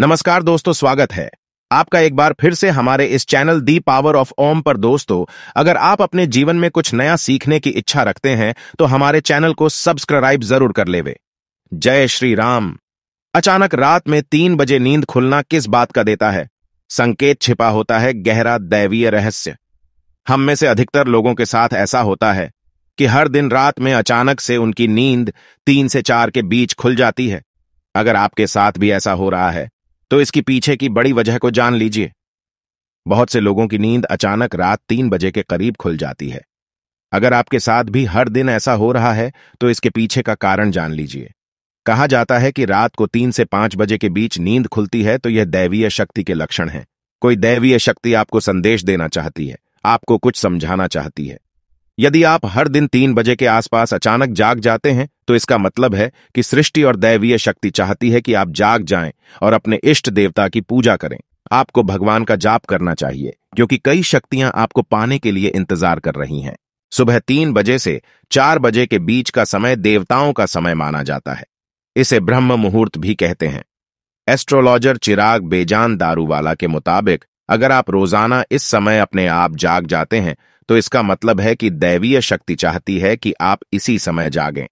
नमस्कार दोस्तों स्वागत है आपका एक बार फिर से हमारे इस channel the power of Om पर दोस्तों अगर आप अपने जीवन में कुछ नया सीखने की इच्छा रखते हैं तो हमारे चैनल को सब्सक्राइब जरूर कर लेवे जय श्री राम अचानक रात में तीन बजे नींद खुलना किस बात का देता है संकेत छिपा होता है गहरा दैवीय रहस्य हम में से अधिकतर लोगों के साथ ऐसा होता है कि हर दिन रात में अचानक से उनकी नींद तीन से चार के बीच खुल जाती है अगर आपके साथ भी ऐसा हो रहा है तो इसकी पीछे की बड़ी वजह को जान लीजिए बहुत से लोगों की नींद अचानक रात तीन बजे के करीब खुल जाती है अगर आपके साथ भी हर दिन ऐसा हो रहा है तो इसके पीछे का कारण जान लीजिए कहा जाता है कि रात को तीन से पांच बजे के बीच नींद खुलती है तो यह दैवीय शक्ति के लक्षण है कोई दैवीय शक्ति आपको संदेश देना चाहती है आपको कुछ समझाना चाहती है यदि आप हर दिन तीन बजे के आसपास अचानक जाग जाते हैं तो इसका मतलब है कि सृष्टि और दैवीय शक्ति चाहती है कि आप जाग जाएं और अपने इष्ट देवता की पूजा करें आपको भगवान का जाप करना चाहिए क्योंकि कई शक्तियां आपको पाने के लिए इंतजार कर रही हैं सुबह तीन बजे से चार बजे के बीच का समय देवताओं का समय माना जाता है इसे ब्रह्म मुहूर्त भी कहते हैं एस्ट्रोलॉजर चिराग बेजान दारूवाला के मुताबिक अगर आप रोजाना इस समय अपने आप जाग जाते हैं तो इसका मतलब है कि दैवीय शक्ति चाहती है कि आप इसी समय जागें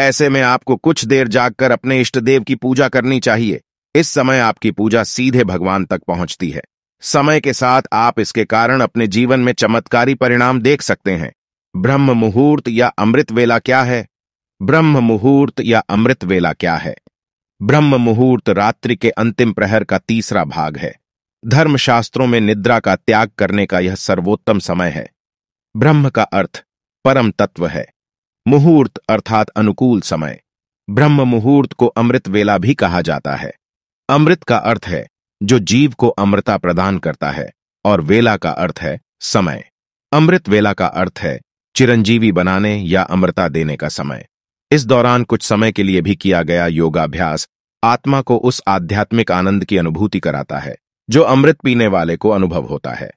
ऐसे में आपको कुछ देर जागकर अपने इष्ट देव की पूजा करनी चाहिए इस समय आपकी पूजा सीधे भगवान तक पहुंचती है समय के साथ आप इसके कारण अपने जीवन में चमत्कारी परिणाम देख सकते हैं ब्रह्म मुहूर्त या अमृत वेला क्या है ब्रह्म मुहूर्त या अमृत वेला क्या है ब्रह्म मुहूर्त रात्रि के अंतिम प्रहर का तीसरा भाग है धर्मशास्त्रों में निद्रा का त्याग करने का यह सर्वोत्तम समय है ब्रह्म का अर्थ परम तत्व है मुहूर्त अर्थात अनुकूल समय ब्रह्म मुहूर्त को अमृत वेला भी कहा जाता है अमृत का अर्थ है जो जीव को अमृता प्रदान करता है और वेला का अर्थ है समय अमृत वेला का अर्थ है चिरंजीवी बनाने या अमृता देने का समय इस दौरान कुछ समय के लिए भी किया गया योगाभ्यास आत्मा को उस आध्यात्मिक आनंद की अनुभूति कराता है जो अमृत पीने वाले को अनुभव होता है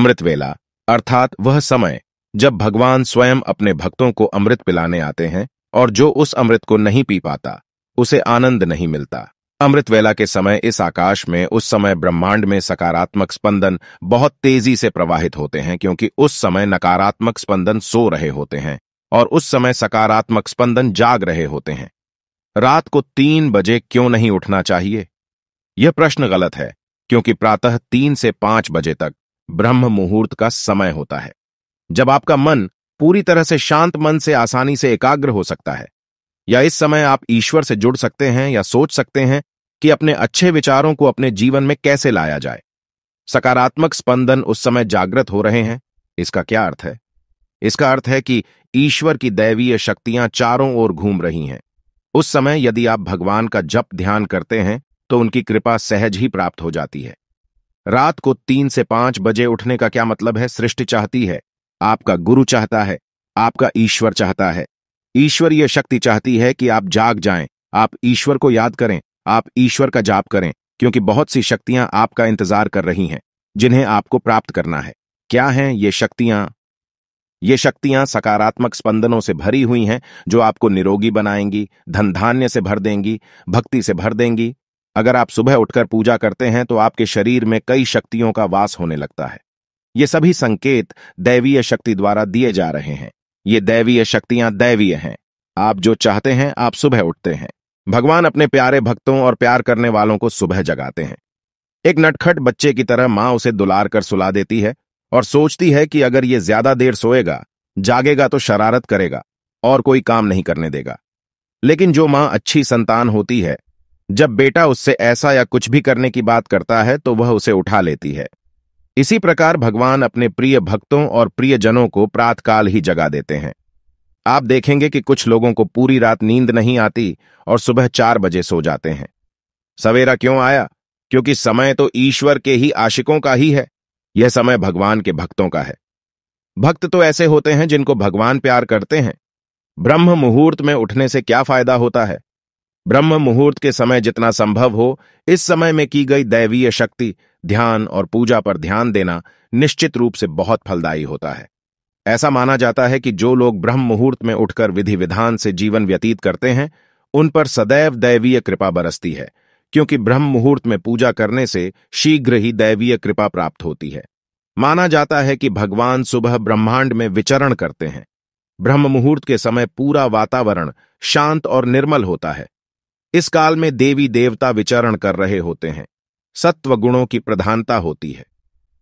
अमृत वेला अर्थात वह समय जब भगवान स्वयं अपने भक्तों को अमृत पिलाने आते हैं और जो उस अमृत को नहीं पी पाता उसे आनंद नहीं मिलता अमृत वेला के समय इस आकाश में उस समय ब्रह्मांड में सकारात्मक स्पंदन बहुत तेजी से प्रवाहित होते हैं क्योंकि उस समय नकारात्मक स्पंदन सो रहे होते हैं और उस समय सकारात्मक स्पंदन जाग रहे होते हैं रात को तीन बजे क्यों नहीं उठना चाहिए यह प्रश्न गलत है क्योंकि प्रातः तीन से पांच बजे तक ब्रह्म मुहूर्त का समय होता है जब आपका मन पूरी तरह से शांत मन से आसानी से एकाग्र हो सकता है या इस समय आप ईश्वर से जुड़ सकते हैं या सोच सकते हैं कि अपने अच्छे विचारों को अपने जीवन में कैसे लाया जाए सकारात्मक स्पंदन उस समय जागृत हो रहे हैं इसका क्या अर्थ है इसका अर्थ है कि ईश्वर की दैवीय शक्तियां चारों ओर घूम रही हैं उस समय यदि आप भगवान का जप ध्यान करते हैं तो उनकी कृपा सहज ही प्राप्त हो जाती है रात को तीन से पांच बजे उठने का क्या मतलब है सृष्टि चाहती है आपका गुरु चाहता है आपका ईश्वर चाहता है ईश्वर यह शक्ति चाहती है कि आप जाग जाएं, आप ईश्वर को याद करें आप ईश्वर का जाप करें क्योंकि बहुत सी शक्तियां आपका इंतजार कर रही हैं जिन्हें आपको प्राप्त करना है क्या हैं ये शक्तियां ये शक्तियां सकारात्मक स्पंदनों से भरी हुई हैं जो आपको निरोगी बनाएंगी धन धान्य से भर देंगी भक्ति से भर देंगी अगर आप सुबह उठकर पूजा करते हैं तो आपके शरीर में कई शक्तियों का वास होने लगता है ये सभी संकेत दैवीय शक्ति द्वारा दिए जा रहे हैं ये दैवीय शक्तियां दैवीय हैं आप जो चाहते हैं आप सुबह उठते हैं भगवान अपने प्यारे भक्तों और प्यार करने वालों को सुबह जगाते हैं एक नटखट बच्चे की तरह मां उसे दुलार कर सुला देती है और सोचती है कि अगर ये ज्यादा देर सोएगा जागेगा तो शरारत करेगा और कोई काम नहीं करने देगा लेकिन जो मां अच्छी संतान होती है जब बेटा उससे ऐसा या कुछ भी करने की बात करता है तो वह उसे उठा लेती है इसी प्रकार भगवान अपने प्रिय भक्तों और प्रियजनों को प्रातकाल ही जगा देते हैं आप देखेंगे कि कुछ लोगों को पूरी रात नींद नहीं आती और सुबह चार बजे सो जाते हैं सवेरा क्यों आया क्योंकि समय तो ईश्वर के ही आशिकों का ही है यह समय भगवान के भक्तों का है भक्त तो ऐसे होते हैं जिनको भगवान प्यार करते हैं ब्रह्म मुहूर्त में उठने से क्या फायदा होता है ब्रह्म मुहूर्त के समय जितना संभव हो इस समय में की गई दैवीय शक्ति ध्यान और पूजा पर ध्यान देना निश्चित रूप से बहुत फलदायी होता है ऐसा माना जाता है कि जो लोग ब्रह्म मुहूर्त में उठकर विधि विधान से जीवन व्यतीत करते हैं उन पर सदैव दैवीय कृपा बरसती है क्योंकि ब्रह्म मुहूर्त में पूजा करने से शीघ्र ही दैवीय कृपा प्राप्त होती है माना जाता है कि भगवान सुबह ब्रह्मांड में विचरण करते हैं ब्रह्म मुहूर्त के समय पूरा वातावरण शांत और निर्मल होता है इस काल में देवी देवता विचरण कर रहे होते हैं सत्व गुणों की प्रधानता होती है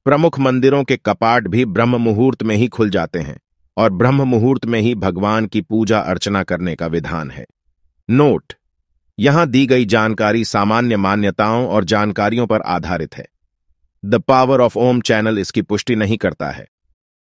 प्रमुख मंदिरों के कपाट भी ब्रह्म मुहूर्त में ही खुल जाते हैं और ब्रह्म मुहूर्त में ही भगवान की पूजा अर्चना करने का विधान है नोट यहां दी गई जानकारी सामान्य मान्यताओं और जानकारियों पर आधारित है the power of Om channel इसकी पुष्टि नहीं करता है